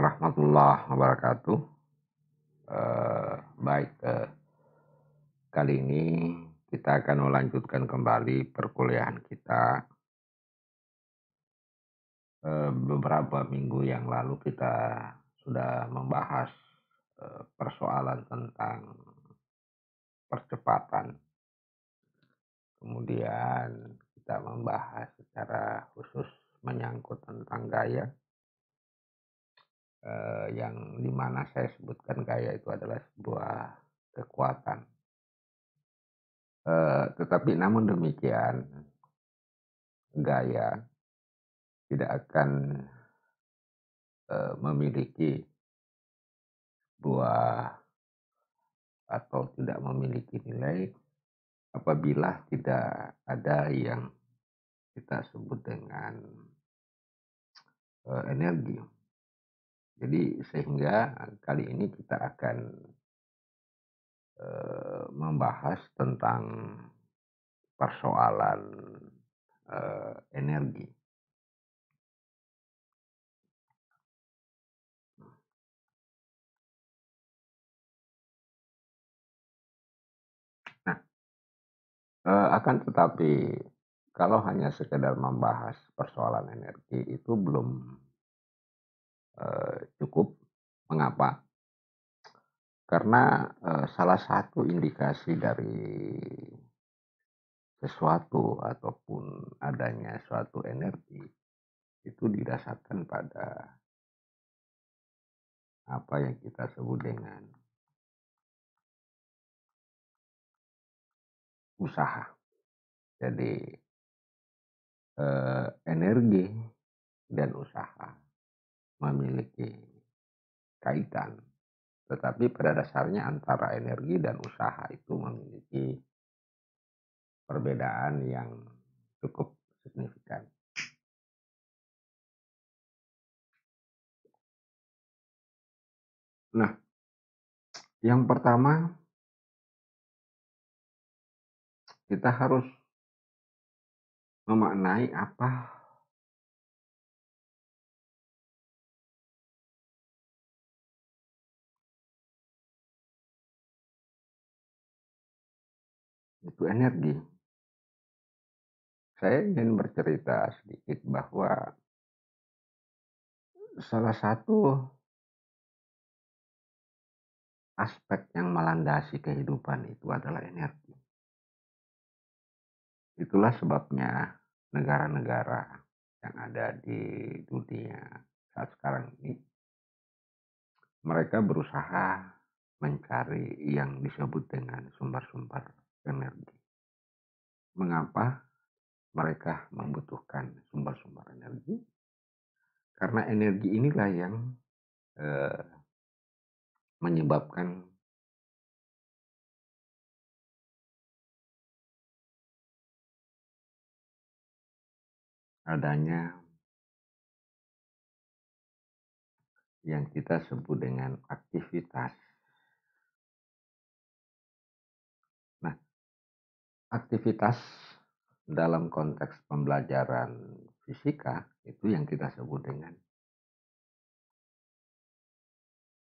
warahmatullahi wabarakatuh. Uh, baik, uh, kali ini kita akan melanjutkan kembali perkuliahan kita. Uh, beberapa minggu yang lalu kita sudah membahas uh, persoalan tentang percepatan. Kemudian kita membahas secara khusus menyangkut tentang gaya eh, yang dimana saya sebutkan gaya itu adalah sebuah kekuatan. Eh, tetapi namun demikian, gaya tidak akan eh, memiliki sebuah atau tidak memiliki nilai apabila tidak ada yang kita sebut dengan uh, energi. Jadi sehingga kali ini kita akan e, membahas tentang persoalan e, energi. Nah, eh, akan tetapi kalau hanya sekedar membahas persoalan energi itu belum Eh, cukup. Mengapa? Karena eh, salah satu indikasi dari sesuatu ataupun adanya suatu energi itu dirasakan pada apa yang kita sebut dengan usaha. Jadi eh, energi dan usaha memiliki kaitan. Tetapi pada dasarnya antara energi dan usaha itu memiliki perbedaan yang cukup signifikan. Nah, yang pertama kita harus memaknai apa itu energi. Saya ingin bercerita sedikit bahwa salah satu aspek yang melandasi kehidupan itu adalah energi. Itulah sebabnya negara-negara yang ada di dunia saat sekarang ini mereka berusaha mencari yang disebut dengan sumber-sumber energi. Mengapa mereka membutuhkan sumber-sumber energi? Karena energi inilah yang eh, menyebabkan adanya yang kita sebut dengan aktivitas aktivitas dalam konteks pembelajaran fisika itu yang kita sebut dengan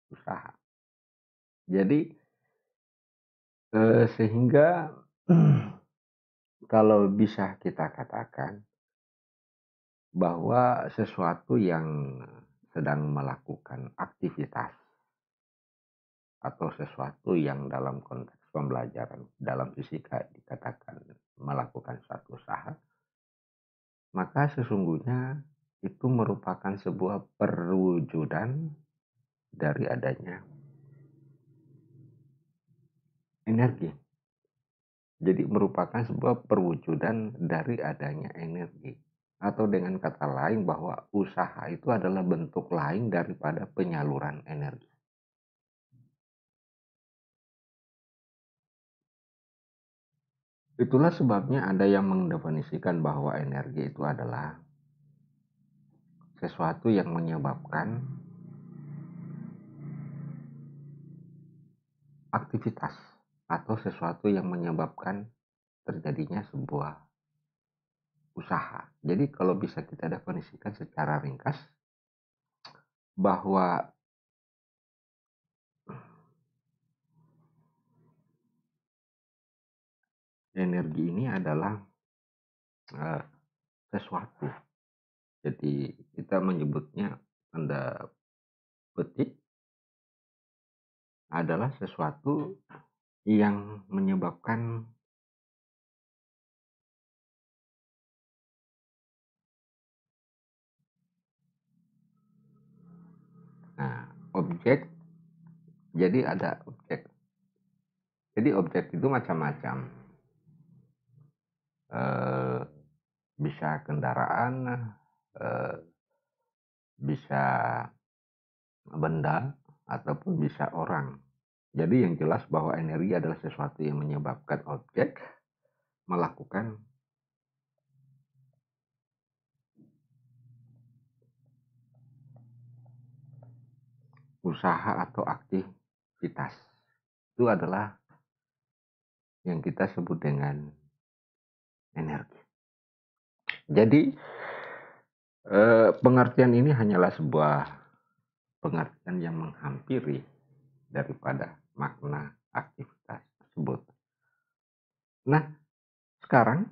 usaha. Jadi eh, sehingga kalau bisa kita katakan bahwa sesuatu yang sedang melakukan aktivitas atau sesuatu yang dalam konteks pembelajaran dalam fisika dikatakan melakukan suatu usaha, maka sesungguhnya itu merupakan sebuah perwujudan dari adanya energi. Jadi merupakan sebuah perwujudan dari adanya energi. Atau dengan kata lain bahwa usaha itu adalah bentuk lain daripada penyaluran energi. Itulah sebabnya ada yang mendefinisikan bahwa energi itu adalah sesuatu yang menyebabkan aktivitas atau sesuatu yang menyebabkan terjadinya sebuah usaha. Jadi kalau bisa kita definisikan secara ringkas bahwa energi ini adalah uh, sesuatu. Jadi kita menyebutnya tanda petik adalah sesuatu yang menyebabkan nah, objek jadi ada objek jadi objek itu macam-macam Eh, bisa kendaraan, eh, bisa benda, ataupun bisa orang. Jadi yang jelas bahwa energi adalah sesuatu yang menyebabkan objek melakukan usaha atau aktivitas. Itu adalah yang kita sebut dengan energi. Jadi eh, pengertian ini hanyalah sebuah pengertian yang menghampiri daripada makna aktivitas tersebut. Nah, sekarang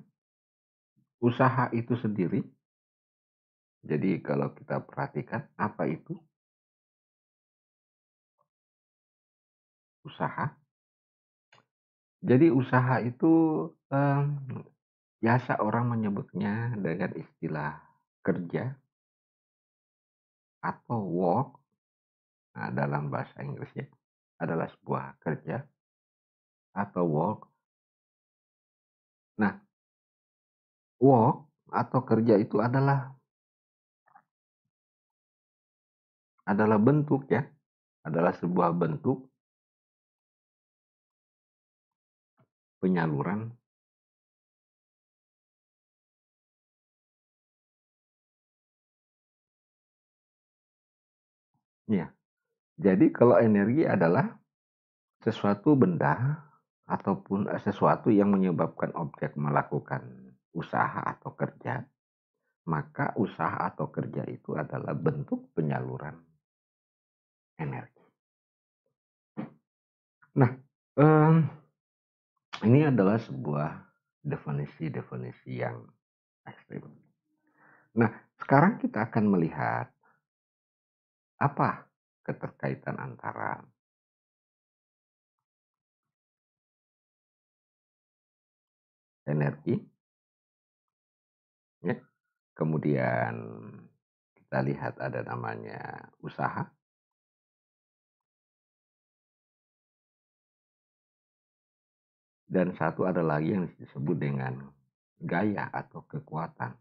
usaha itu sendiri. Jadi kalau kita perhatikan apa itu usaha. Jadi usaha itu eh, Biasa orang menyebutnya dengan istilah kerja atau work nah, dalam bahasa Inggris ya adalah sebuah kerja atau work. Nah, work atau kerja itu adalah adalah bentuk ya, adalah sebuah bentuk penyaluran Ya. Jadi kalau energi adalah sesuatu benda ataupun eh, sesuatu yang menyebabkan objek melakukan usaha atau kerja, maka usaha atau kerja itu adalah bentuk penyaluran energi. Nah, um, ini adalah sebuah definisi-definisi yang ekstrim. Nah, sekarang kita akan melihat apa keterkaitan antara energi ya. Kemudian kita lihat ada namanya usaha. Dan satu ada lagi yang disebut dengan gaya atau kekuatan.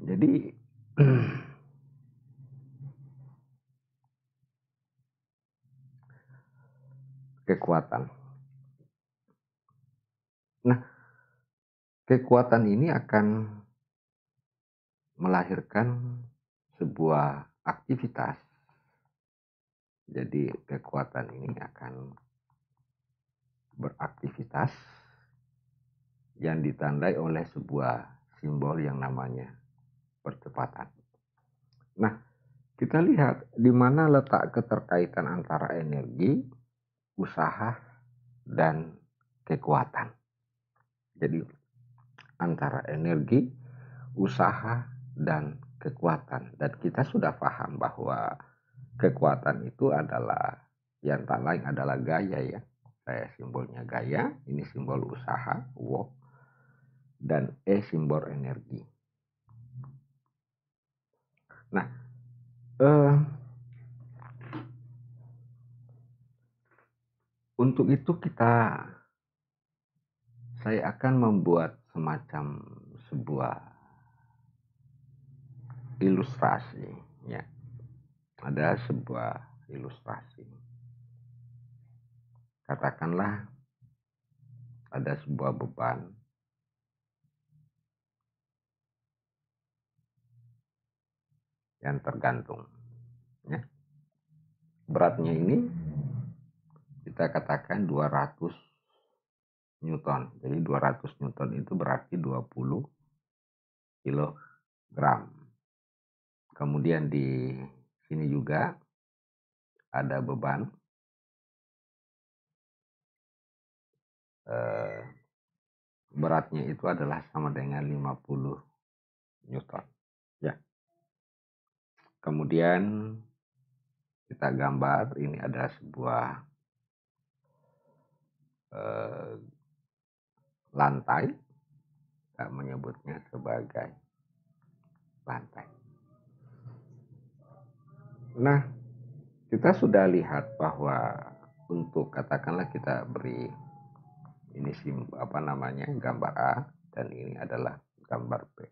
Jadi kekuatan. Nah, kekuatan ini akan melahirkan sebuah aktivitas. Jadi kekuatan ini akan beraktivitas yang ditandai oleh sebuah simbol yang namanya percepatan. Nah, kita lihat di mana letak keterkaitan antara energi, usaha, dan kekuatan. Jadi, antara energi, usaha, dan kekuatan. Dan kita sudah paham bahwa kekuatan itu adalah yang tak lain adalah gaya ya. Saya simbolnya gaya, ini simbol usaha, work, dan E simbol energi. Nah, eh, untuk itu kita saya akan membuat semacam sebuah ilustrasi ya. Ada sebuah ilustrasi. Katakanlah ada sebuah beban yang tergantung. Ya. Beratnya ini kita katakan 200 Newton. Jadi 200 Newton itu berarti 20 kg. Kemudian di sini juga ada beban eh, beratnya itu adalah sama dengan 50 Newton. Kemudian kita gambar ini ada sebuah eh, lantai. Kita menyebutnya sebagai lantai. Nah, kita sudah lihat bahwa untuk katakanlah kita beri ini sim apa namanya gambar A dan ini adalah gambar B.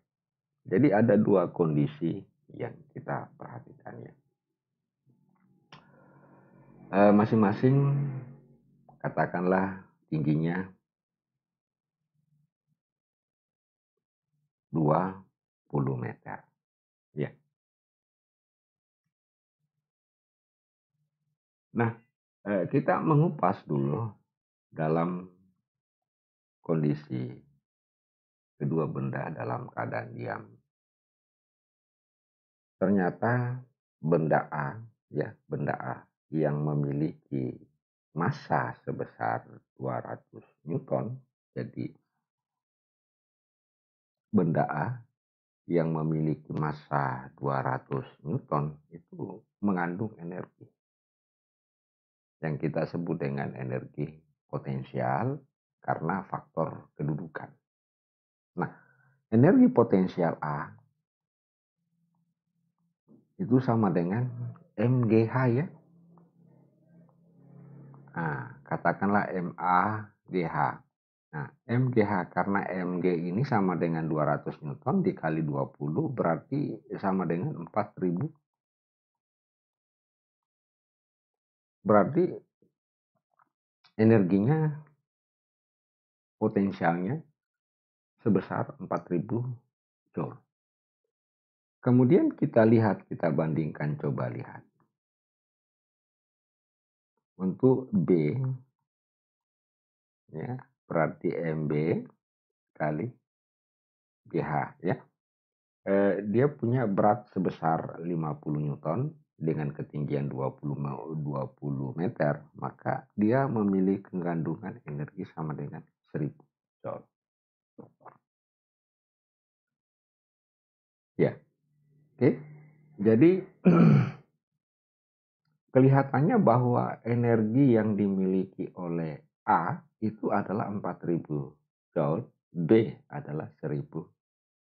Jadi ada dua kondisi yang kita perhatikan ya. eh, masing-masing e, katakanlah tingginya 20 meter ya nah e, kita mengupas dulu dalam kondisi kedua benda dalam keadaan diam ternyata benda A ya benda A yang memiliki massa sebesar 200 newton jadi benda A yang memiliki massa 200 newton itu mengandung energi yang kita sebut dengan energi potensial karena faktor kedudukan. Nah, energi potensial A itu sama dengan MGH ya. Nah, katakanlah MAGH. Nah, MGH karena MG ini sama dengan 200 Newton dikali 20 berarti sama dengan 4000 berarti energinya potensialnya sebesar 4000 joule. Kemudian kita lihat, kita bandingkan, coba lihat. Untuk B, ya, berarti MB kali BH, ya. Eh, dia punya berat sebesar 50 Newton dengan ketinggian 20, 20 meter, maka dia memilih kandungan energi sama dengan 1000 Joule. Ya, Oke. Jadi kelihatannya bahwa energi yang dimiliki oleh A itu adalah 4000 joule, B adalah 1000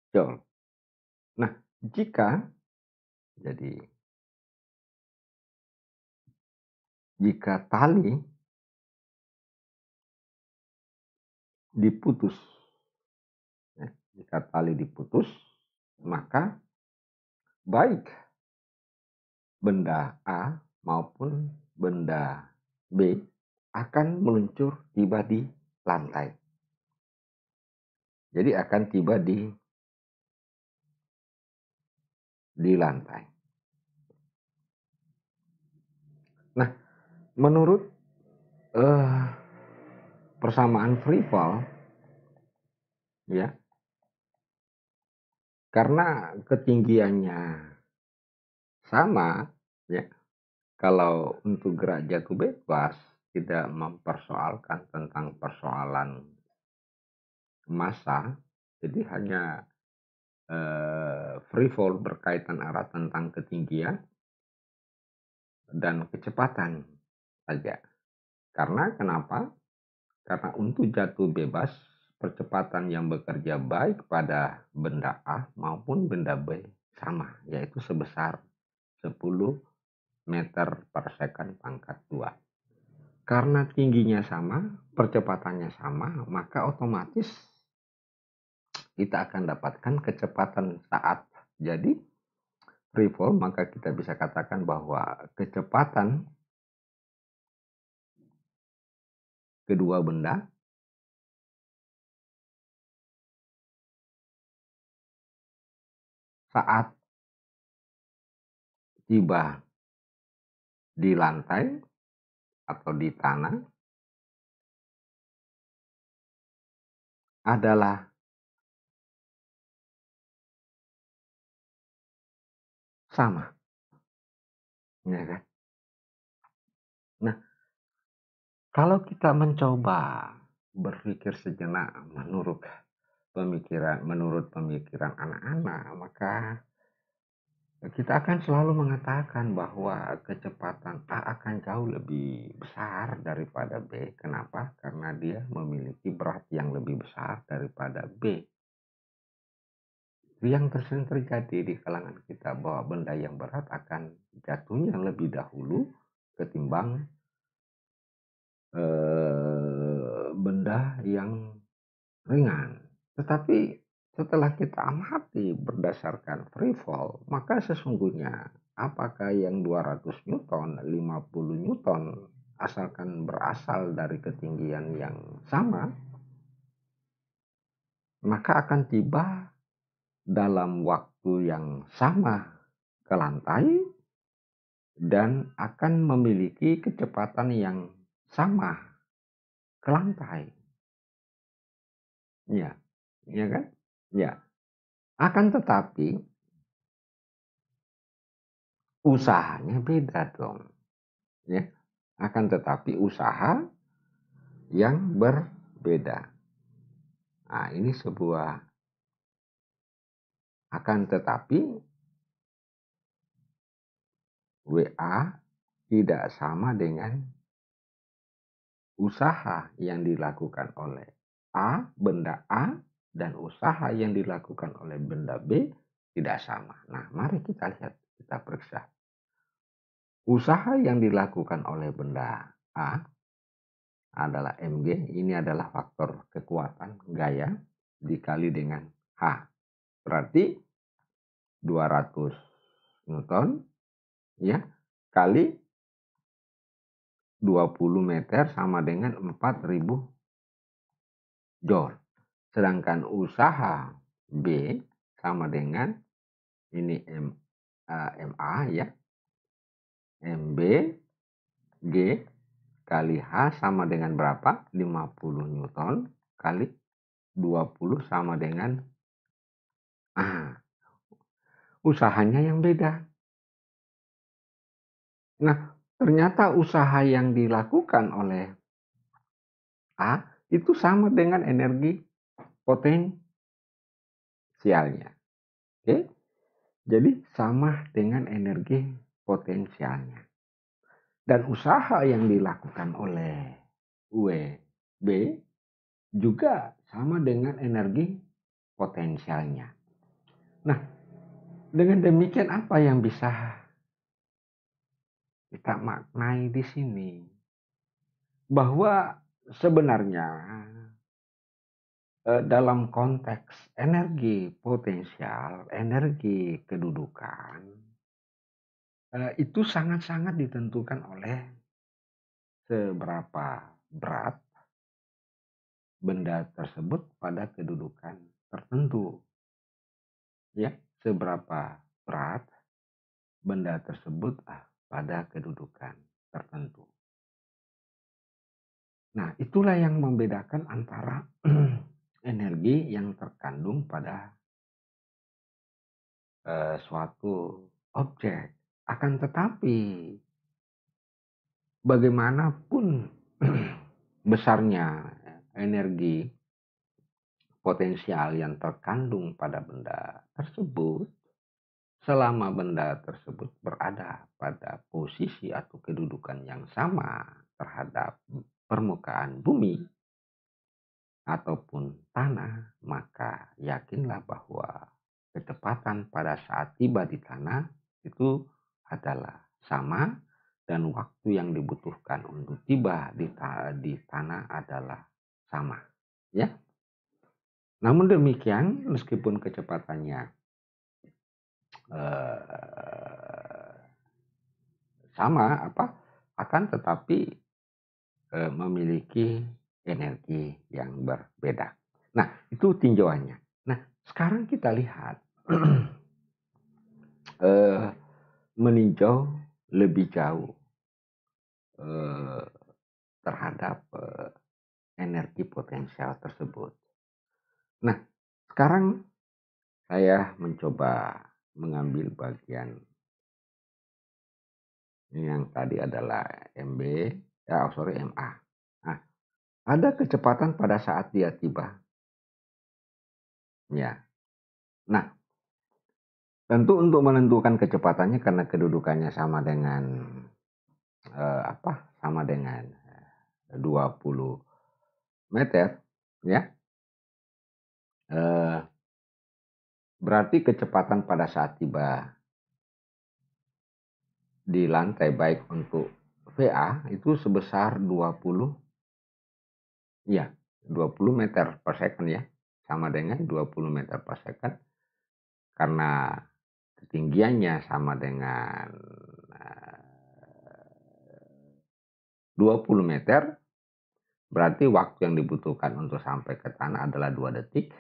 joule. Nah, jika jadi jika tali diputus ya, jika tali diputus maka baik benda A maupun benda B akan meluncur tiba di lantai. Jadi akan tiba di di lantai. Nah, menurut uh, persamaan free fall ya karena ketinggiannya sama, ya. Kalau untuk gerak jatuh bebas tidak mempersoalkan tentang persoalan masa, jadi hanya eh, free fall berkaitan arah tentang ketinggian dan kecepatan saja. Karena kenapa? Karena untuk jatuh bebas percepatan yang bekerja baik pada benda A maupun benda B sama, yaitu sebesar 10 meter per second pangkat 2. Karena tingginya sama, percepatannya sama, maka otomatis kita akan dapatkan kecepatan saat. Jadi, revol. maka kita bisa katakan bahwa kecepatan kedua benda saat tiba di lantai atau di tanah adalah sama. Ya kan? Nah, kalau kita mencoba berpikir sejenak menurut pemikiran menurut pemikiran anak-anak maka kita akan selalu mengatakan bahwa kecepatan A akan jauh lebih besar daripada B. Kenapa? Karena dia memiliki berat yang lebih besar daripada B. Yang tersering terjadi di kalangan kita bahwa benda yang berat akan jatuhnya lebih dahulu ketimbang eh, benda yang ringan. Tetapi setelah kita amati berdasarkan free fall, maka sesungguhnya apakah yang 200 Newton, 50 Newton asalkan berasal dari ketinggian yang sama, maka akan tiba dalam waktu yang sama ke lantai dan akan memiliki kecepatan yang sama ke lantai. Ya, ya kan? Ya. Akan tetapi usahanya beda dong. Ya. Akan tetapi usaha yang berbeda. Nah, ini sebuah akan tetapi WA tidak sama dengan usaha yang dilakukan oleh A, benda A dan usaha yang dilakukan oleh benda B tidak sama. Nah, mari kita lihat, kita periksa. Usaha yang dilakukan oleh benda A adalah MG, ini adalah faktor kekuatan gaya dikali dengan H. Berarti 200 Newton ya kali 20 meter sama dengan 4000 joule. Sedangkan usaha B sama dengan ini M, uh, MA ya. MB G kali H sama dengan berapa? 50 Newton kali 20 sama dengan A. Usahanya yang beda. Nah, ternyata usaha yang dilakukan oleh A itu sama dengan energi potensialnya. Oke? Jadi sama dengan energi potensialnya. Dan usaha yang dilakukan oleh WB e juga sama dengan energi potensialnya. Nah, dengan demikian apa yang bisa kita maknai di sini? Bahwa sebenarnya Eh, dalam konteks energi potensial, energi kedudukan, eh, itu sangat-sangat ditentukan oleh seberapa berat benda tersebut pada kedudukan tertentu. Ya, seberapa berat benda tersebut ah, pada kedudukan tertentu. Nah, itulah yang membedakan antara energi yang terkandung pada uh, suatu objek. Akan tetapi, bagaimanapun besarnya energi potensial yang terkandung pada benda tersebut, selama benda tersebut berada pada posisi atau kedudukan yang sama terhadap permukaan bumi, ataupun tanah, maka yakinlah bahwa kecepatan pada saat tiba di tanah itu adalah sama dan waktu yang dibutuhkan untuk tiba di, tanah adalah sama. Ya. Namun demikian, meskipun kecepatannya eh, sama, apa akan tetapi eh, memiliki energi yang berbeda. Nah, itu tinjauannya. Nah, sekarang kita lihat eh, meninjau lebih jauh eh, terhadap eh, energi potensial tersebut. Nah, sekarang saya mencoba mengambil bagian yang tadi adalah MB, ya oh eh, sorry MA. Nah, ada kecepatan pada saat dia tiba. Ya. Nah, tentu untuk menentukan kecepatannya karena kedudukannya sama dengan eh, apa? Sama dengan 20 eh, meter, ya. Eh, berarti kecepatan pada saat tiba di lantai baik untuk VA itu sebesar 20 ya 20 meter per second ya sama dengan 20 meter per second karena ketinggiannya sama dengan 20 eh, meter berarti waktu yang dibutuhkan untuk sampai ke tanah adalah 2 detik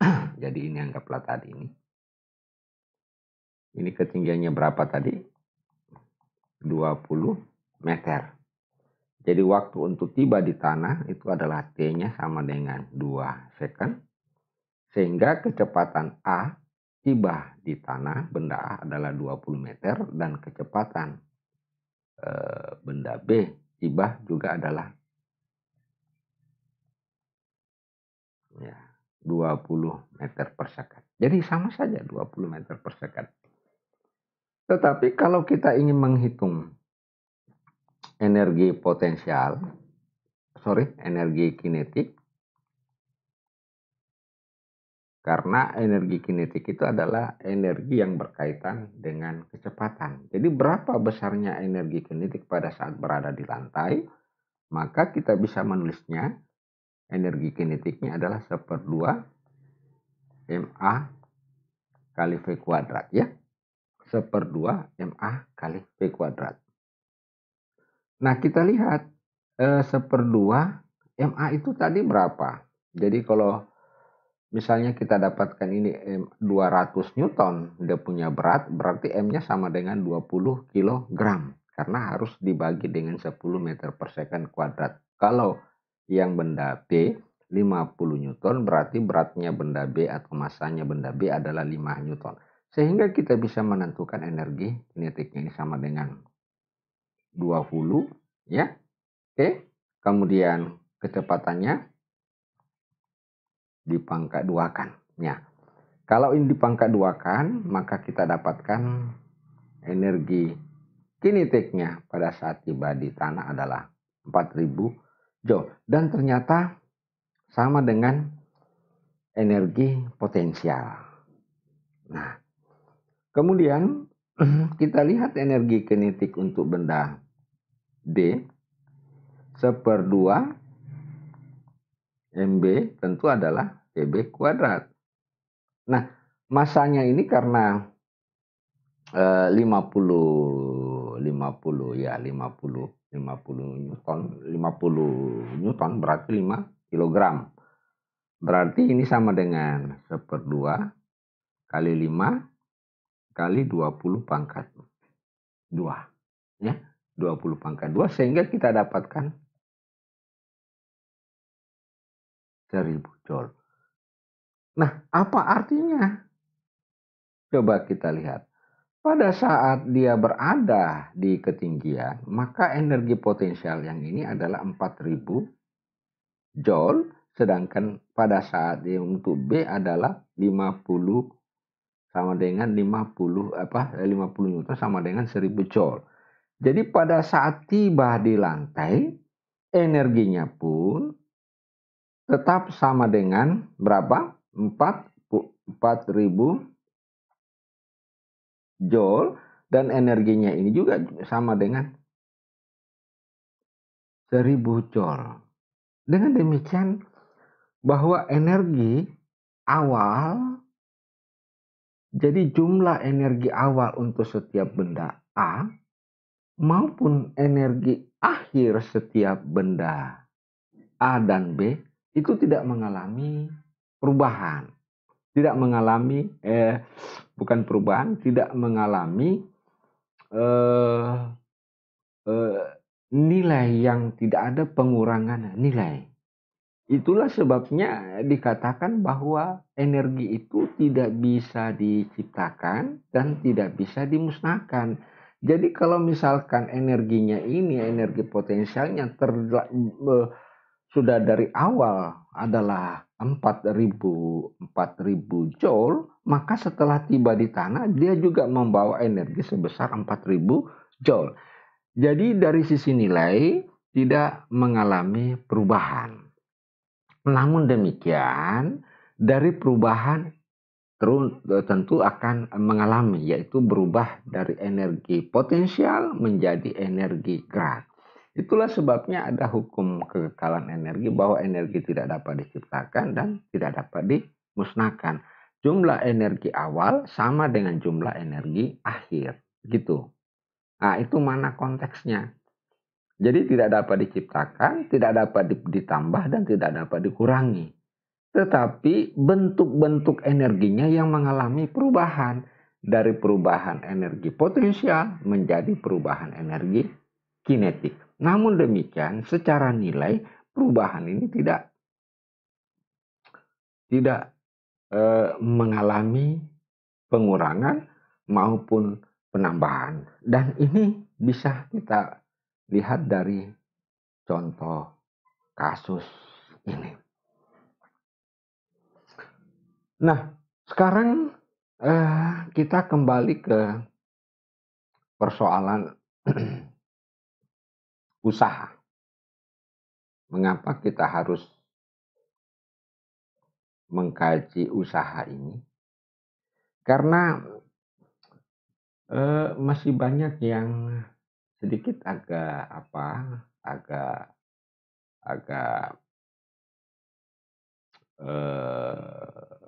jadi ini anggaplah tadi ini ini ketinggiannya berapa tadi 20 meter jadi waktu untuk tiba di tanah itu adalah T-nya sama dengan 2 second. Sehingga kecepatan A tiba di tanah benda A adalah 20 meter dan kecepatan e, benda B tiba juga adalah ya, 20 meter per second. Jadi sama saja 20 meter per second. Tetapi kalau kita ingin menghitung energi potensial, sorry, energi kinetik. Karena energi kinetik itu adalah energi yang berkaitan dengan kecepatan. Jadi berapa besarnya energi kinetik pada saat berada di lantai, maka kita bisa menulisnya energi kinetiknya adalah seperdua MA kali V kuadrat ya. Seperdua MA kali V kuadrat. Nah, kita lihat eh, seperdua MA itu tadi berapa? Jadi kalau misalnya kita dapatkan ini 200 Newton, dia punya berat, berarti M-nya sama dengan 20 kg. Karena harus dibagi dengan 10 meter per second kuadrat. Kalau yang benda B 50 Newton, berarti beratnya benda B atau masanya benda B adalah 5 Newton. Sehingga kita bisa menentukan energi kinetiknya ini sama dengan 20 ya. Oke. Kemudian kecepatannya dipangkat dua kan, ya. Kalau ini dipangkat dua kan, maka kita dapatkan energi kinetiknya pada saat tiba di tanah adalah 4000 joule dan ternyata sama dengan energi potensial. Nah, kemudian kita lihat energi kinetik untuk benda D seperdua MB tentu adalah DB kuadrat. Nah, masanya ini karena e, 50 50 ya 50 50 Newton 50 Newton berarti 5 kilogram. Berarti ini sama dengan seperdua kali 5 kali 20 pangkat 2 ya. 20 pangkat 2 sehingga kita dapatkan 1000 joule. Nah, apa artinya? Coba kita lihat. Pada saat dia berada di ketinggian, maka energi potensial yang ini adalah 4000 joule, sedangkan pada saat dia untuk B adalah 50 sama dengan 50 apa 50 eh, Newton sama dengan 1000 joule. Jadi pada saat tiba di lantai, energinya pun tetap sama dengan berapa? 4000 joule dan energinya ini juga sama dengan 1000 joule. Dengan demikian bahwa energi awal jadi jumlah energi awal untuk setiap benda A maupun energi akhir setiap benda A dan B itu tidak mengalami perubahan, tidak mengalami eh bukan perubahan, tidak mengalami eh, eh, nilai yang tidak ada pengurangan nilai. Itulah sebabnya dikatakan bahwa energi itu tidak bisa diciptakan dan tidak bisa dimusnahkan jadi kalau misalkan energinya ini energi potensialnya ter, uh, sudah dari awal adalah 4000 joule, maka setelah tiba di tanah dia juga membawa energi sebesar 4000 joule. Jadi dari sisi nilai tidak mengalami perubahan. Namun demikian, dari perubahan E, tentu akan mengalami yaitu berubah dari energi potensial menjadi energi gerak. Itulah sebabnya ada hukum kekekalan energi bahwa energi tidak dapat diciptakan dan tidak dapat dimusnahkan. Jumlah energi awal sama dengan jumlah energi akhir, gitu. Nah, itu mana konteksnya? Jadi tidak dapat diciptakan, tidak dapat ditambah dan tidak dapat dikurangi tetapi bentuk-bentuk energinya yang mengalami perubahan dari perubahan energi potensial menjadi perubahan energi kinetik. Namun demikian, secara nilai perubahan ini tidak tidak e, mengalami pengurangan maupun penambahan. Dan ini bisa kita lihat dari contoh kasus ini. Nah, sekarang eh, kita kembali ke persoalan usaha. Mengapa kita harus mengkaji usaha ini? Karena eh, masih banyak yang sedikit agak apa? Agak agak eh,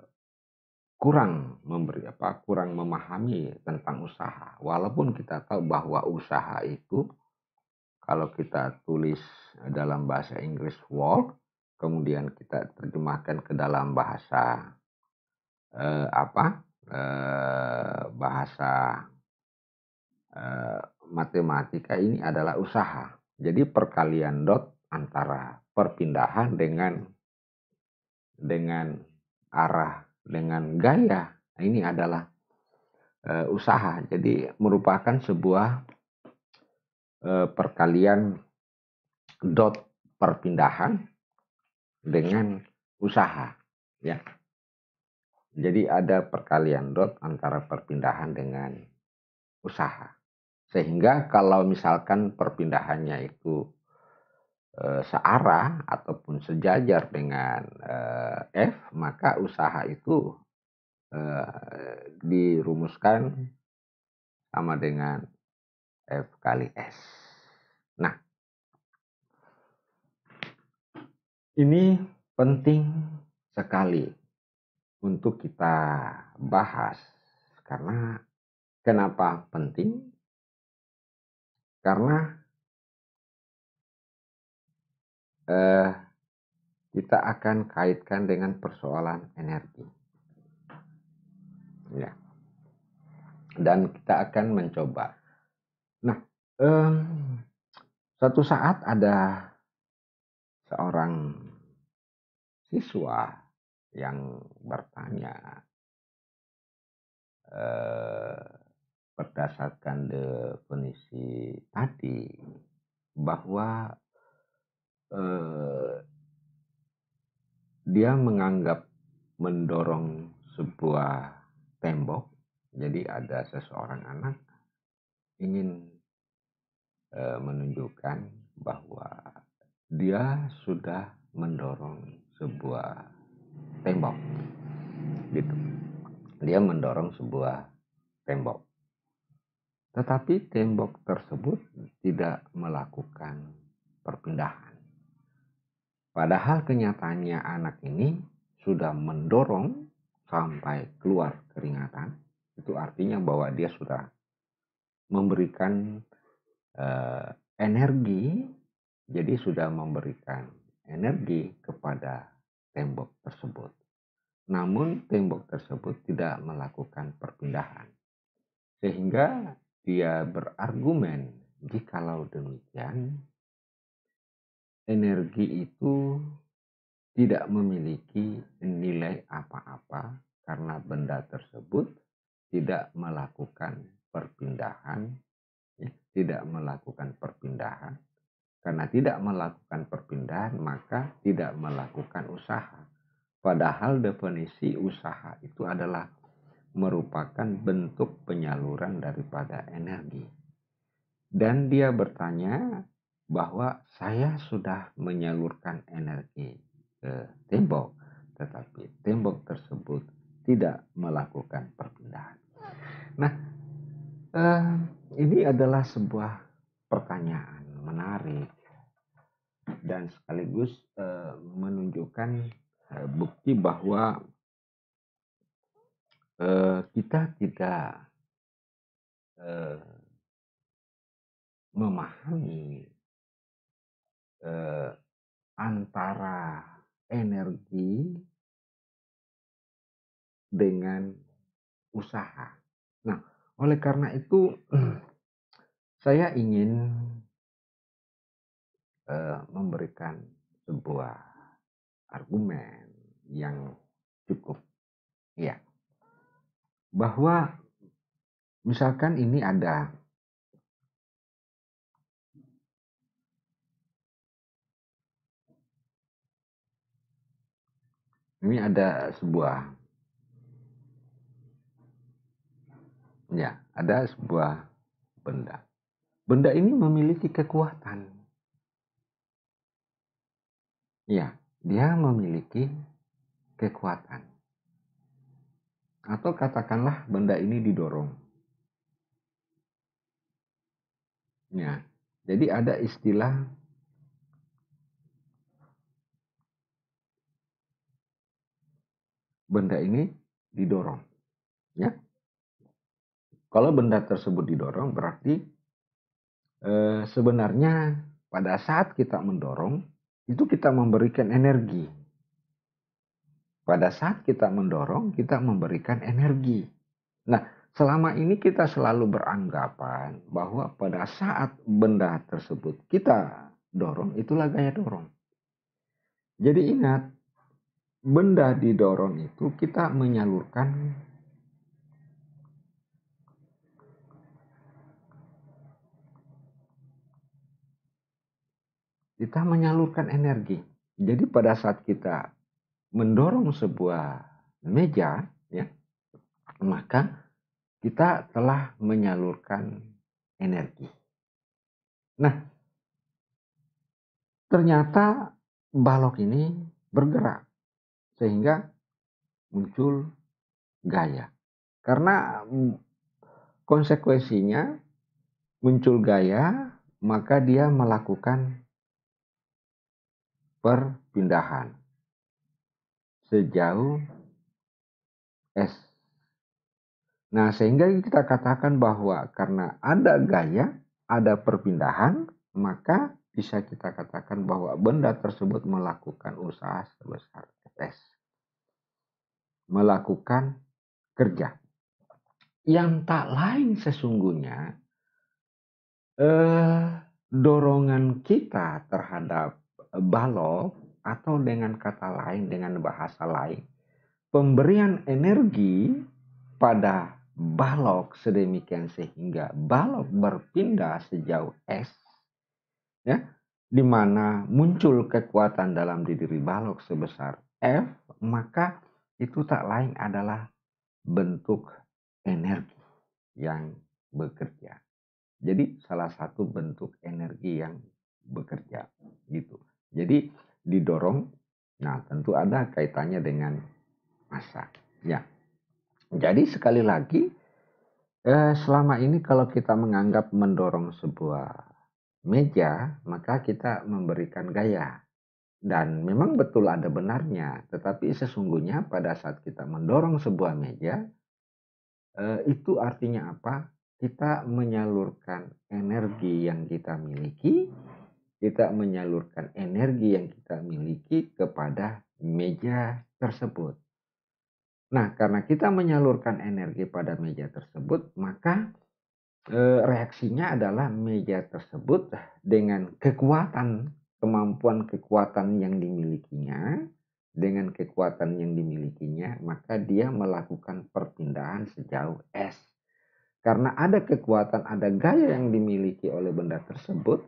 kurang memberi apa kurang memahami tentang usaha walaupun kita tahu bahwa usaha itu kalau kita tulis dalam bahasa Inggris work kemudian kita terjemahkan ke dalam bahasa eh, apa eh, bahasa eh, matematika ini adalah usaha jadi perkalian dot antara perpindahan dengan dengan arah dengan gaya ini adalah uh, usaha. Jadi merupakan sebuah uh, perkalian dot perpindahan dengan usaha, ya. Jadi ada perkalian dot antara perpindahan dengan usaha. Sehingga kalau misalkan perpindahannya itu Eh, searah ataupun sejajar dengan eh, F, maka usaha itu eh, dirumuskan sama dengan F kali S. Nah, ini penting sekali untuk kita bahas karena kenapa penting? Karena eh, kita akan kaitkan dengan persoalan energi. Ya. Dan kita akan mencoba. Nah, eh, suatu saat ada seorang siswa yang bertanya eh, berdasarkan definisi tadi bahwa Eh, dia menganggap mendorong sebuah tembok. Jadi ada seseorang anak ingin e, menunjukkan bahwa dia sudah mendorong sebuah tembok. Gitu. Dia mendorong sebuah tembok. Tetapi tembok tersebut tidak melakukan perpindahan. Padahal kenyataannya anak ini sudah mendorong sampai keluar keringatan. Itu artinya bahwa dia sudah memberikan eh, energi, jadi sudah memberikan energi kepada tembok tersebut. Namun tembok tersebut tidak melakukan perpindahan. Sehingga dia berargumen, jikalau demikian energi itu tidak memiliki nilai apa-apa karena benda tersebut tidak melakukan perpindahan, ya, tidak melakukan perpindahan. Karena tidak melakukan perpindahan, maka tidak melakukan usaha. Padahal definisi usaha itu adalah merupakan bentuk penyaluran daripada energi. Dan dia bertanya, bahwa saya sudah menyalurkan energi ke tembok, tetapi tembok tersebut tidak melakukan perpindahan. Nah, eh, ini adalah sebuah pertanyaan menarik dan sekaligus eh, menunjukkan eh, bukti bahwa eh, kita tidak eh, memahami eh, antara energi dengan usaha. Nah, oleh karena itu saya ingin eh, memberikan sebuah argumen yang cukup ya bahwa misalkan ini ada Ini ada sebuah ya, ada sebuah benda. Benda ini memiliki kekuatan. Ya, dia memiliki kekuatan. Atau katakanlah benda ini didorong. Ya, jadi ada istilah benda ini didorong. Ya. Kalau benda tersebut didorong berarti e, sebenarnya pada saat kita mendorong itu kita memberikan energi. Pada saat kita mendorong kita memberikan energi. Nah, selama ini kita selalu beranggapan bahwa pada saat benda tersebut kita dorong itulah gaya dorong. Jadi ingat benda didorong itu kita menyalurkan kita menyalurkan energi. Jadi pada saat kita mendorong sebuah meja, ya, maka kita telah menyalurkan energi. Nah, ternyata balok ini bergerak sehingga muncul gaya. Karena mm, konsekuensinya muncul gaya, maka dia melakukan perpindahan sejauh S. Nah, sehingga kita katakan bahwa karena ada gaya, ada perpindahan, maka bisa kita katakan bahwa benda tersebut melakukan usaha sebesar tes. Melakukan kerja. Yang tak lain sesungguhnya eh, dorongan kita terhadap balok atau dengan kata lain, dengan bahasa lain, pemberian energi pada balok sedemikian sehingga balok berpindah sejauh s ya, di mana muncul kekuatan dalam diri balok sebesar F, maka itu tak lain adalah bentuk energi yang bekerja. Jadi salah satu bentuk energi yang bekerja gitu. Jadi didorong, nah tentu ada kaitannya dengan massa. Ya. Jadi sekali lagi eh, selama ini kalau kita menganggap mendorong sebuah meja, maka kita memberikan gaya dan memang betul ada benarnya, tetapi sesungguhnya pada saat kita mendorong sebuah meja, eh, itu artinya apa? Kita menyalurkan energi yang kita miliki, kita menyalurkan energi yang kita miliki kepada meja tersebut. Nah, karena kita menyalurkan energi pada meja tersebut, maka eh, reaksinya adalah meja tersebut dengan kekuatan kemampuan kekuatan yang dimilikinya dengan kekuatan yang dimilikinya, maka dia melakukan perpindahan sejauh S. Karena ada kekuatan, ada gaya yang dimiliki oleh benda tersebut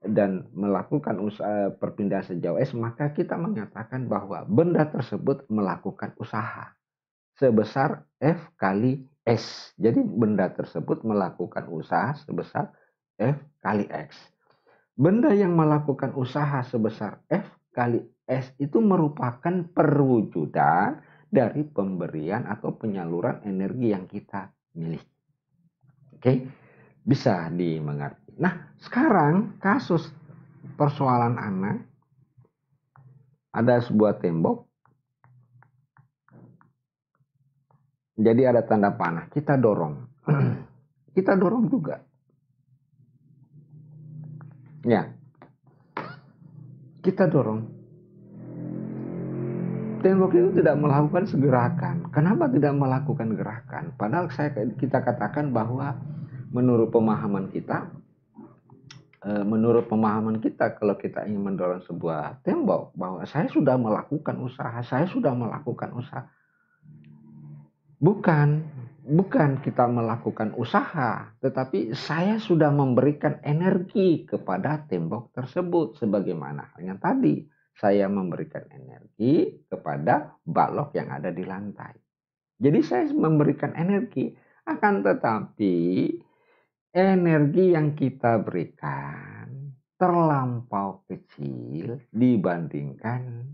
dan melakukan usaha perpindahan sejauh S, maka kita menyatakan bahwa benda tersebut melakukan usaha sebesar F kali S. Jadi benda tersebut melakukan usaha sebesar F kali X. Benda yang melakukan usaha sebesar F kali S itu merupakan perwujudan dari pemberian atau penyaluran energi yang kita miliki. Oke, bisa dimengerti. Nah, sekarang kasus persoalan anak ada sebuah tembok. Jadi ada tanda panah, kita dorong. kita dorong juga. Ya. Kita dorong. tembok itu tidak melakukan segerakan Kenapa tidak melakukan gerakan? Padahal saya kita katakan bahwa menurut pemahaman kita, e, menurut pemahaman kita kalau kita ingin mendorong sebuah tembok bahwa saya sudah melakukan usaha, saya sudah melakukan usaha. Bukan, bukan kita melakukan usaha, tetapi saya sudah memberikan energi kepada tembok tersebut sebagaimana halnya tadi saya memberikan energi kepada balok yang ada di lantai. Jadi saya memberikan energi, akan tetapi energi yang kita berikan terlampau kecil dibandingkan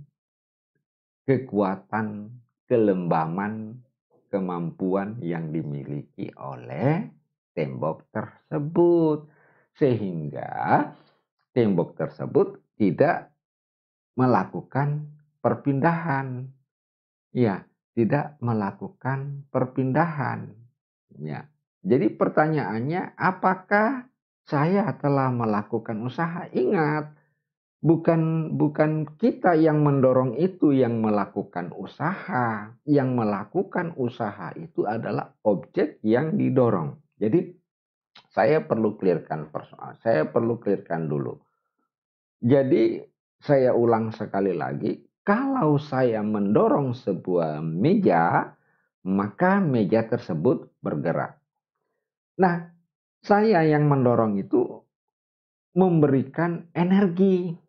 kekuatan kelembaman kemampuan yang dimiliki oleh tembok tersebut, sehingga tembok tersebut tidak melakukan perpindahan. Ya, tidak melakukan perpindahan. Ya. Jadi pertanyaannya apakah saya telah melakukan usaha? Ingat, bukan bukan kita yang mendorong itu yang melakukan usaha yang melakukan usaha itu adalah objek yang didorong jadi saya perlu clearkan persoalan saya perlu clearkan dulu jadi saya ulang sekali lagi kalau saya mendorong sebuah meja maka meja tersebut bergerak nah saya yang mendorong itu memberikan energi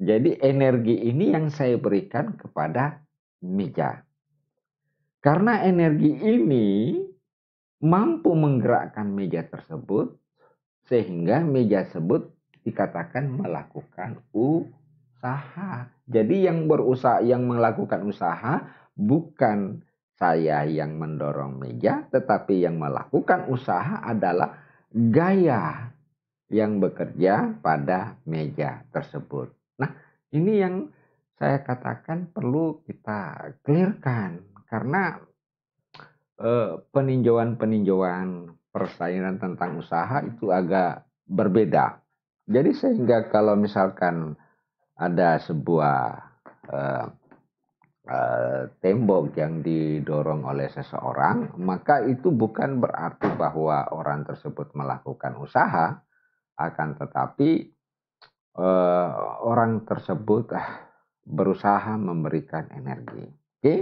jadi energi ini yang saya berikan kepada meja. Karena energi ini mampu menggerakkan meja tersebut sehingga meja tersebut dikatakan melakukan usaha. Jadi yang berusaha yang melakukan usaha bukan saya yang mendorong meja tetapi yang melakukan usaha adalah gaya yang bekerja pada meja tersebut. Ini yang saya katakan perlu kita clearkan karena eh, peninjauan-peninjauan persaingan tentang usaha itu agak berbeda. Jadi sehingga kalau misalkan ada sebuah eh, eh, tembok yang didorong oleh seseorang, maka itu bukan berarti bahwa orang tersebut melakukan usaha, akan tetapi uh, orang tersebut uh, berusaha memberikan energi. Oke, okay?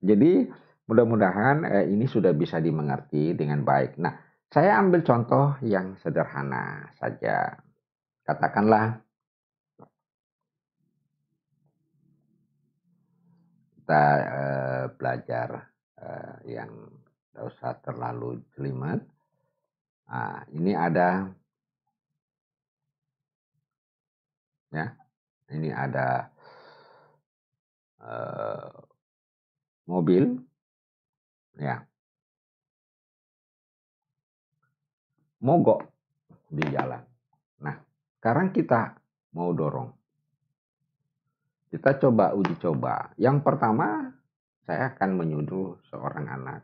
jadi mudah-mudahan uh, ini sudah bisa dimengerti dengan baik. Nah, saya ambil contoh yang sederhana saja. Katakanlah kita uh, belajar uh, yang tidak usah terlalu jelimet. Nah, ini ada ya ini ada uh, mobil ya mogok di jalan nah sekarang kita mau dorong kita coba uji coba yang pertama saya akan menyuruh seorang anak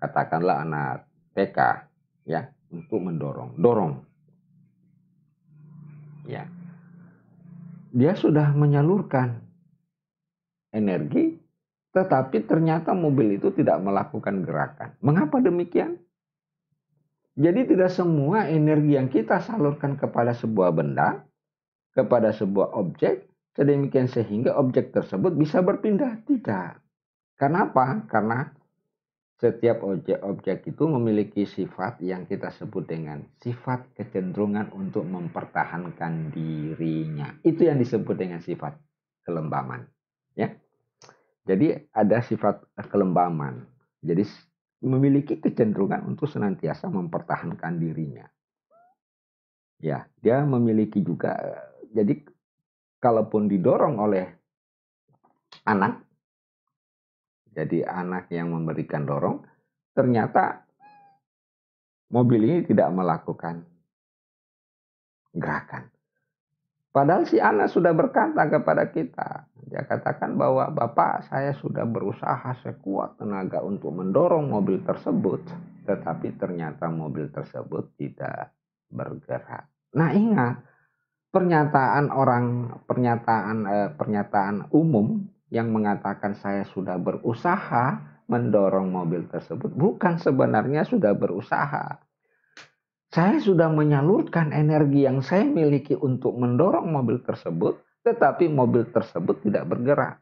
katakanlah anak TK ya untuk mendorong dorong ya dia sudah menyalurkan energi tetapi ternyata mobil itu tidak melakukan gerakan. Mengapa demikian? Jadi tidak semua energi yang kita salurkan kepada sebuah benda, kepada sebuah objek, sedemikian sehingga objek tersebut bisa berpindah. Tidak. Kenapa? Karena setiap objek-objek itu memiliki sifat yang kita sebut dengan sifat kecenderungan untuk mempertahankan dirinya. Itu yang disebut dengan sifat kelembaman. Ya, jadi ada sifat kelembaman. Jadi memiliki kecenderungan untuk senantiasa mempertahankan dirinya. Ya, dia memiliki juga. Eh, jadi kalaupun didorong oleh anak jadi anak yang memberikan dorong, ternyata mobil ini tidak melakukan gerakan. Padahal si anak sudah berkata kepada kita, dia katakan bahwa bapak saya sudah berusaha sekuat tenaga untuk mendorong mobil tersebut, tetapi ternyata mobil tersebut tidak bergerak. Nah ingat, pernyataan orang, pernyataan eh, pernyataan umum yang mengatakan saya sudah berusaha mendorong mobil tersebut bukan sebenarnya sudah berusaha. Saya sudah menyalurkan energi yang saya miliki untuk mendorong mobil tersebut, tetapi mobil tersebut tidak bergerak.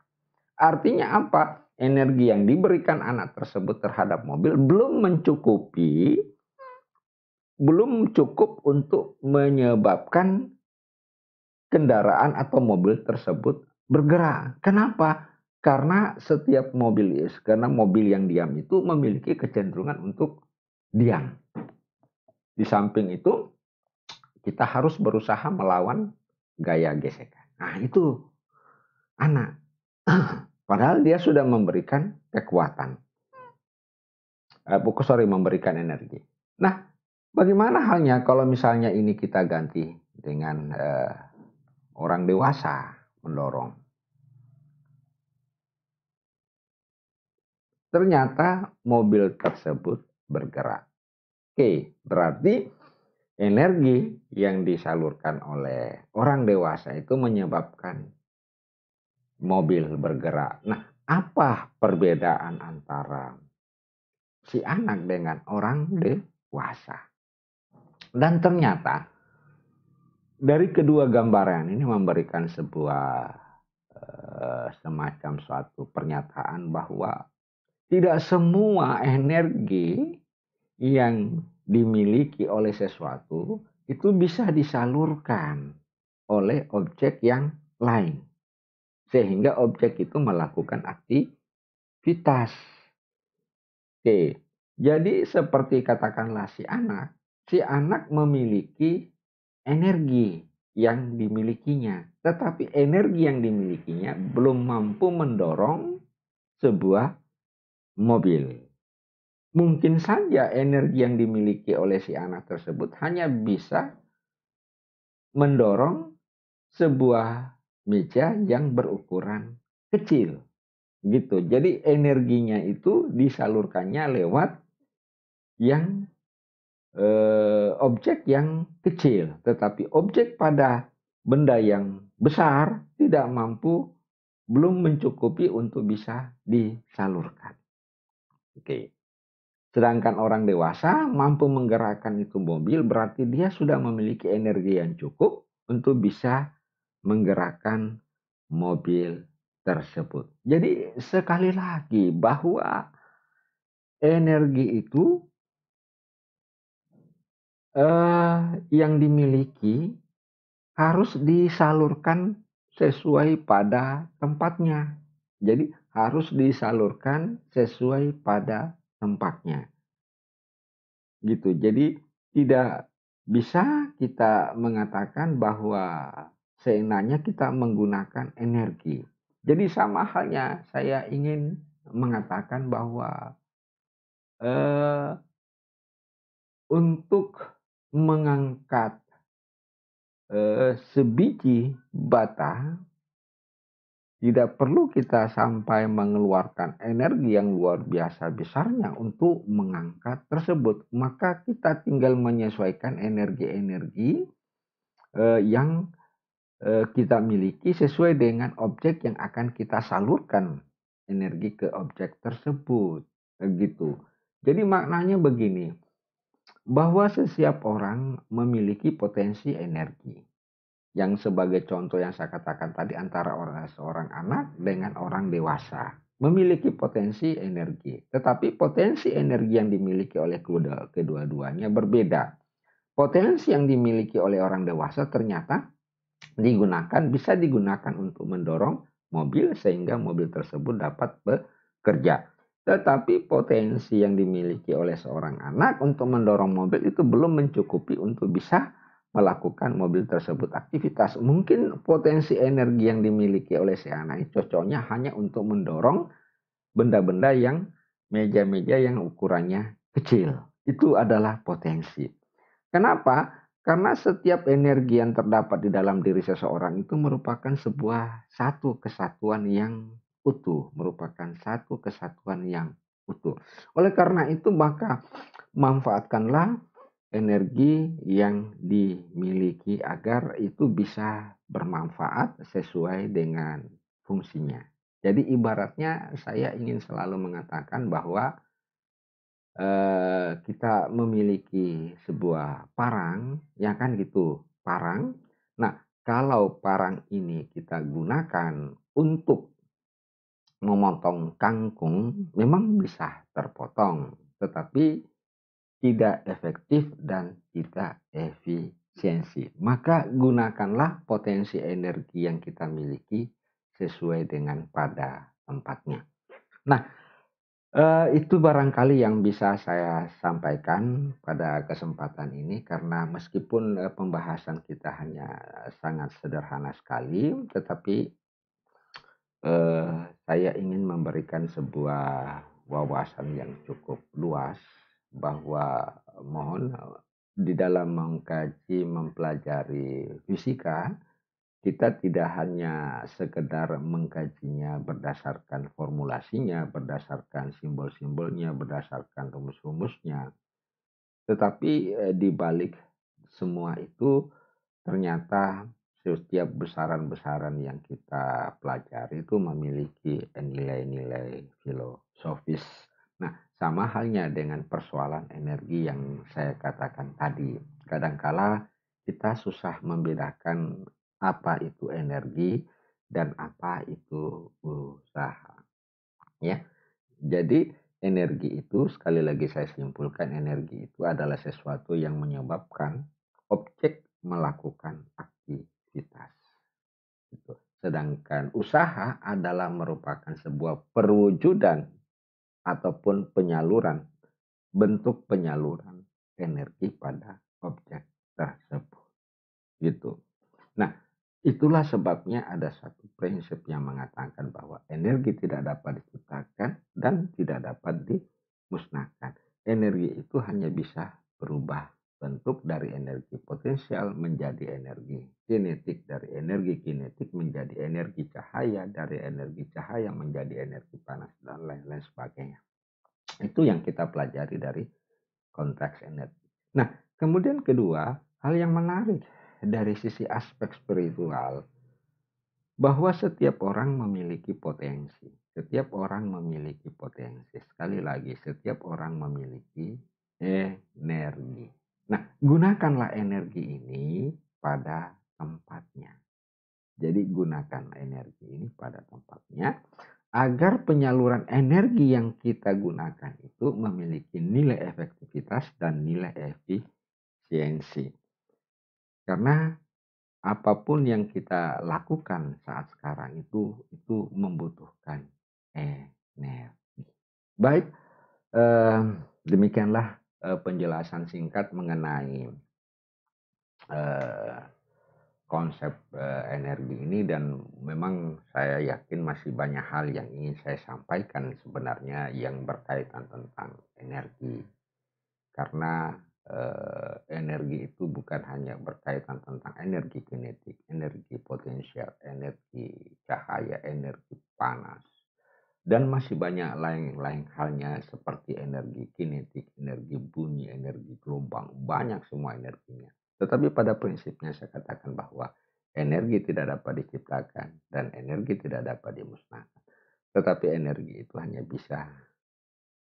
Artinya apa? Energi yang diberikan anak tersebut terhadap mobil belum mencukupi belum cukup untuk menyebabkan kendaraan atau mobil tersebut bergerak. Kenapa? Karena setiap mobil is, karena mobil yang diam itu memiliki kecenderungan untuk diam. Di samping itu, kita harus berusaha melawan gaya gesekan. Nah itu anak. Padahal dia sudah memberikan kekuatan. Eh, sorry, memberikan energi. Nah, bagaimana halnya kalau misalnya ini kita ganti dengan eh, orang dewasa? mendorong. Ternyata mobil tersebut bergerak. Oke, berarti energi yang disalurkan oleh orang dewasa itu menyebabkan mobil bergerak. Nah, apa perbedaan antara si anak dengan orang dewasa? Dan ternyata dari kedua gambaran ini memberikan sebuah eh, semacam suatu pernyataan bahwa tidak semua energi yang dimiliki oleh sesuatu itu bisa disalurkan oleh objek yang lain sehingga objek itu melakukan aktivitas. Oke, jadi seperti katakanlah si anak, si anak memiliki energi yang dimilikinya, tetapi energi yang dimilikinya belum mampu mendorong sebuah mobil. Mungkin saja energi yang dimiliki oleh si anak tersebut hanya bisa mendorong sebuah meja yang berukuran kecil. Gitu. Jadi energinya itu disalurkannya lewat yang Eh, objek yang kecil, tetapi objek pada benda yang besar tidak mampu belum mencukupi untuk bisa disalurkan. Oke. Okay. Sedangkan orang dewasa mampu menggerakkan itu mobil berarti dia sudah memiliki energi yang cukup untuk bisa menggerakkan mobil tersebut. Jadi sekali lagi bahwa energi itu eh, yang dimiliki harus disalurkan sesuai pada tempatnya. Jadi harus disalurkan sesuai pada tempatnya. Gitu. Jadi tidak bisa kita mengatakan bahwa seenaknya kita menggunakan energi. Jadi sama halnya saya ingin mengatakan bahwa eh, untuk mengangkat eh, sebiji bata tidak perlu kita sampai mengeluarkan energi yang luar biasa besarnya untuk mengangkat tersebut. Maka kita tinggal menyesuaikan energi-energi eh, yang eh, kita miliki sesuai dengan objek yang akan kita salurkan energi ke objek tersebut. Gitu. Jadi maknanya begini, bahwa setiap orang memiliki potensi energi. Yang sebagai contoh yang saya katakan tadi antara orang seorang anak dengan orang dewasa memiliki potensi energi. Tetapi potensi energi yang dimiliki oleh kedua-duanya berbeda. Potensi yang dimiliki oleh orang dewasa ternyata digunakan bisa digunakan untuk mendorong mobil sehingga mobil tersebut dapat bekerja. Tetapi potensi yang dimiliki oleh seorang anak untuk mendorong mobil itu belum mencukupi untuk bisa melakukan mobil tersebut aktivitas. Mungkin potensi energi yang dimiliki oleh si anak ini cocoknya hanya untuk mendorong benda-benda yang meja-meja yang ukurannya kecil. Itu adalah potensi. Kenapa? Karena setiap energi yang terdapat di dalam diri seseorang itu merupakan sebuah satu kesatuan yang utuh, merupakan satu kesatuan yang utuh. Oleh karena itu, maka manfaatkanlah energi yang dimiliki agar itu bisa bermanfaat sesuai dengan fungsinya. Jadi ibaratnya saya ingin selalu mengatakan bahwa eh, kita memiliki sebuah parang, ya kan gitu, parang. Nah, kalau parang ini kita gunakan untuk memotong kangkung memang bisa terpotong, tetapi tidak efektif dan tidak efisiensi. Maka gunakanlah potensi energi yang kita miliki sesuai dengan pada tempatnya. Nah, eh, itu barangkali yang bisa saya sampaikan pada kesempatan ini karena meskipun eh, pembahasan kita hanya sangat sederhana sekali, tetapi eh, saya ingin memberikan sebuah wawasan yang cukup luas bahwa mohon eh, di dalam mengkaji mempelajari fisika kita tidak hanya sekedar mengkajinya berdasarkan formulasinya, berdasarkan simbol-simbolnya, berdasarkan rumus-rumusnya. Tetapi eh, di balik semua itu ternyata setiap besaran-besaran yang kita pelajari itu memiliki nilai-nilai filosofis. Nah, sama halnya dengan persoalan energi yang saya katakan tadi. Kadangkala kita susah membedakan apa itu energi dan apa itu usaha. Ya. Jadi energi itu sekali lagi saya simpulkan energi itu adalah sesuatu yang menyebabkan objek melakukan aktivitas aktivitas. Gitu. Sedangkan usaha adalah merupakan sebuah perwujudan ataupun penyaluran, bentuk penyaluran energi pada objek tersebut. Gitu. Nah, itulah sebabnya ada satu prinsip yang mengatakan bahwa energi tidak dapat diciptakan dan tidak dapat dimusnahkan. Energi itu hanya bisa berubah bentuk dari energi potensial menjadi energi kinetik dari energi kinetik menjadi energi cahaya dari energi cahaya menjadi energi panas dan lain-lain sebagainya itu yang kita pelajari dari konteks energi nah kemudian kedua hal yang menarik dari sisi aspek spiritual bahwa setiap orang memiliki potensi setiap orang memiliki potensi sekali lagi setiap orang memiliki energi Nah, gunakanlah energi ini pada tempatnya. Jadi gunakan energi ini pada tempatnya agar penyaluran energi yang kita gunakan itu memiliki nilai efektivitas dan nilai efisiensi. Karena apapun yang kita lakukan saat sekarang itu itu membutuhkan energi. Baik, eh, demikianlah Eh, penjelasan singkat mengenai eh, konsep eh, energi ini dan memang saya yakin masih banyak hal yang ingin saya sampaikan sebenarnya yang berkaitan tentang energi karena energi itu bukan hanya berkaitan tentang energi kinetik, energi potensial, energi cahaya, energi panas dan masih banyak lain-lain halnya seperti energi kinetik, energi bunyi, energi gelombang, banyak semua energinya. Tetapi pada prinsipnya saya katakan bahwa energi tidak dapat diciptakan dan energi tidak dapat dimusnahkan. Tetapi energi itu hanya bisa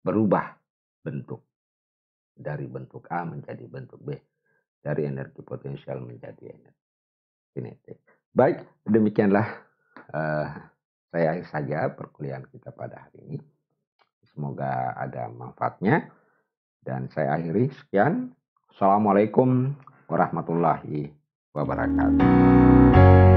berubah bentuk dari bentuk A menjadi bentuk B, dari energi potensial menjadi energi kinetik. Baik, demikianlah uh, saya akhir saja perkuliahan kita pada hari ini. Semoga ada manfaatnya. Dan saya akhiri sekian. Assalamualaikum warahmatullahi wabarakatuh.